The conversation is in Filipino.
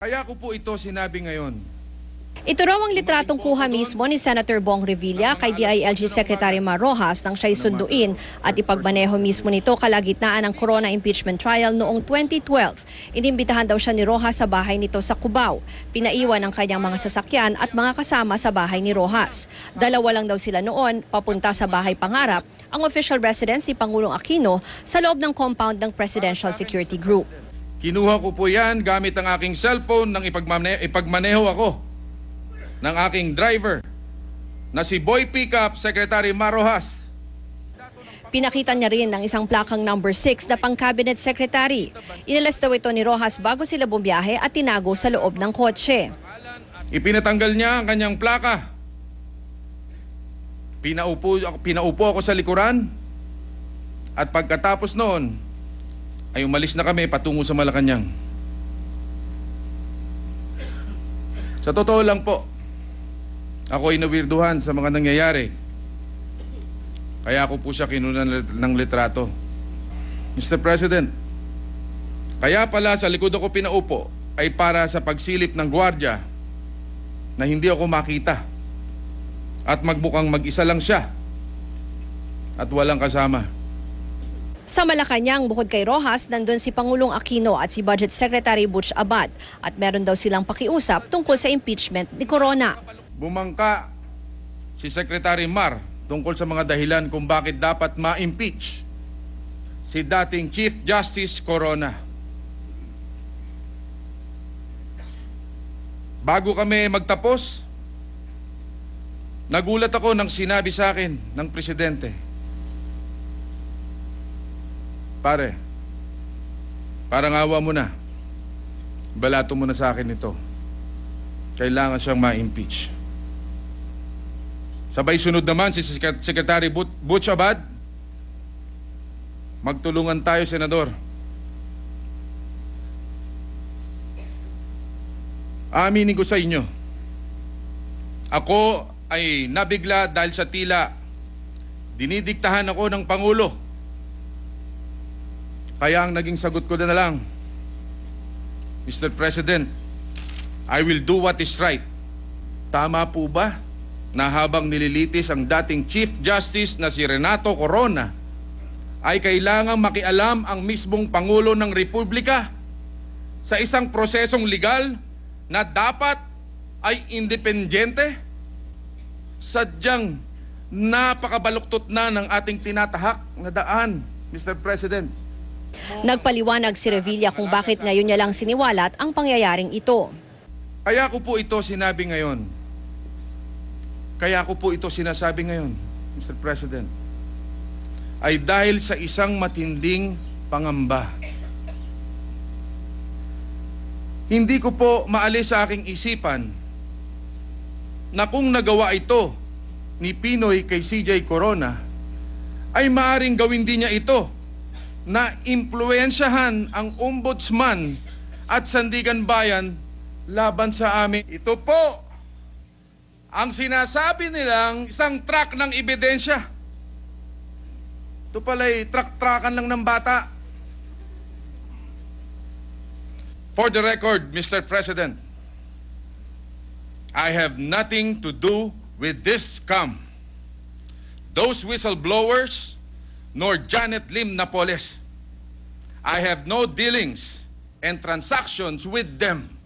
Kaya ko po ito sinabi ngayon. Ito raw ang litratong kuha mismo ni Senator Bong Revilla kay DILG Secretary Marojas nang siya'y sunduin at ipagbaneho mismo nito kalagitnaan ng Corona impeachment trial noong 2012. Inimbitahan daw siya ni Rojas sa bahay nito sa Cubao. Pinaiwan ang kanyang mga sasakyan at mga kasama sa bahay ni Rojas. Dalawa lang daw sila noon papunta sa bahay pangarap, ang official residence ni Pangulong Aquino sa loob ng compound ng Presidential Security Group. Kinuha ko po yan gamit ang aking cellphone nang ipagmane- ipagmaneho ako ng aking driver na si Boy Pickup, Secretary Marohas. Pinakita niya rin ang isang plakang number 6 na pang-cabinet secretary. Inalas daw ito ni Rojas bago sila bumiyahe at tinago sa loob ng kotse. Ipinatanggal niya ang kanyang plaka. Pinaupo, pinaupo ako sa likuran at pagkatapos noon, ay umalis na kami patungo sa Malacanang. Sa totoo lang po, ako ay nawirduhan sa mga nangyayari. Kaya ako po siya kinunan ng litrato. Mr. President, kaya pala sa likod ako pinaupo ay para sa pagsilip ng gwardya na hindi ako makita at magbukang mag-isa lang siya at walang kasama. Sa Malacanang, bukod kay Rojas, nandun si Pangulong Aquino at si Budget Secretary Butch Abad at meron daw silang pakiusap tungkol sa impeachment ni Corona. Bumangka si Secretary Mar tungkol sa mga dahilan kung bakit dapat ma-impeach si dating Chief Justice Corona. Bago kami magtapos, nagulat ako nang sinabi sa akin ng presidente Pare, parang awa mo na. Balato mo na sa akin ito. Kailangan siyang ma-impeach. Sabay sunod naman si Sek- Secretary But- Butch Abad. Magtulungan tayo, Senador. Aminin ko sa inyo, ako ay nabigla dahil sa tila dinidiktahan ako ng Pangulo kaya ang naging sagot ko na lang, Mr. President, I will do what is right. Tama po ba na habang nililitis ang dating Chief Justice na si Renato Corona, ay kailangang makialam ang mismong Pangulo ng Republika sa isang prosesong legal na dapat ay independyente? Sadyang napakabaluktot na ng ating tinatahak na daan, Mr. President. Nagpaliwanag si Revilla kung bakit ngayon niya lang siniwalat ang pangyayaring ito. Kaya ko po ito sinabi ngayon. Kaya ko po ito sinasabi ngayon, Mr. President. Ay dahil sa isang matinding pangamba. Hindi ko po maalis sa aking isipan na kung nagawa ito ni Pinoy kay CJ Corona, ay maaring gawin din niya ito na impluensyahan ang ombudsman at Sandigan Bayan laban sa amin. Ito po ang sinasabi nilang isang track ng ebidensya. Ito pala'y track-trackan lang ng bata. For the record, Mr. President, I have nothing to do with this scam. Those whistleblowers nor Janet Lim Napoles. I have no dealings and transactions with them.